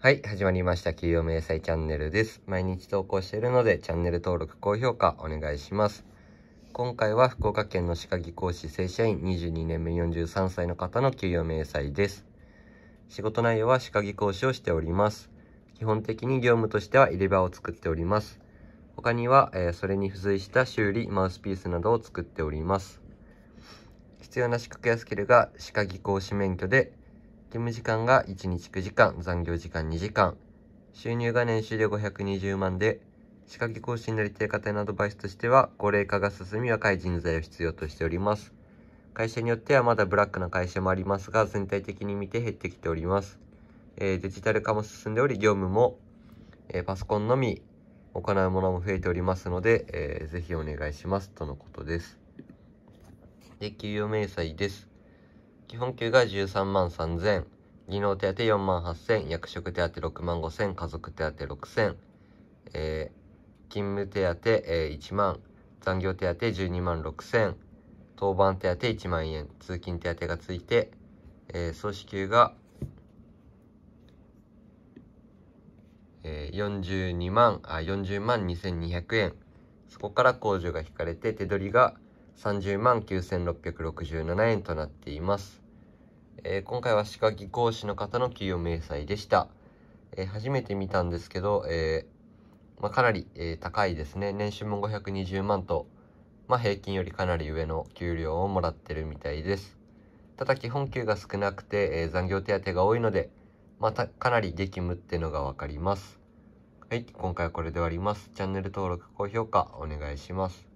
はい、始まりました。給与明細チャンネルです。毎日投稿しているので、チャンネル登録、高評価お願いします。今回は福岡県の歯科技工士正社員22年目43歳の方の給与明細です。仕事内容は歯科技工士をしております。基本的に業務としては入れ歯を作っております。他には、えー、それに付随した修理、マウスピースなどを作っております。必要な資格やスキルが歯科技工士免許で、勤務時間が1日9時間、残業時間2時間。収入が年収で520万で、仕掛け更新の利定方へのアドバイスとしては、高齢化が進み若い人材を必要としております。会社によってはまだブラックな会社もありますが、全体的に見て減ってきております。えー、デジタル化も進んでおり、業務も、えー、パソコンのみ行うものも増えておりますので、えー、ぜひお願いしますとのことです。で、給与明細です。基本給が13万3000、技能手当4万8000、役職手当6万5000、家族手当6000、えー、勤務手当、えー、1万、残業手当12万6000、当番手当1万円、通勤手当がついて、えー、総支給が、えー、42万、あ、40万2200円。そこから控除が引かれて、手取りが30万9667円となっています。えー、今回は歯科技工士の方の給与明細でした。えー、初めて見たんですけど、えー、まあ、かなり、え高いですね。年収も520万と、まあ、平均よりかなり上の給料をもらってるみたいです。ただ基本給が少なくて、え残業手当が多いので、またかなり激務っていうのがわかります。はい、今回はこれで終わります。チャンネル登録、高評価お願いします。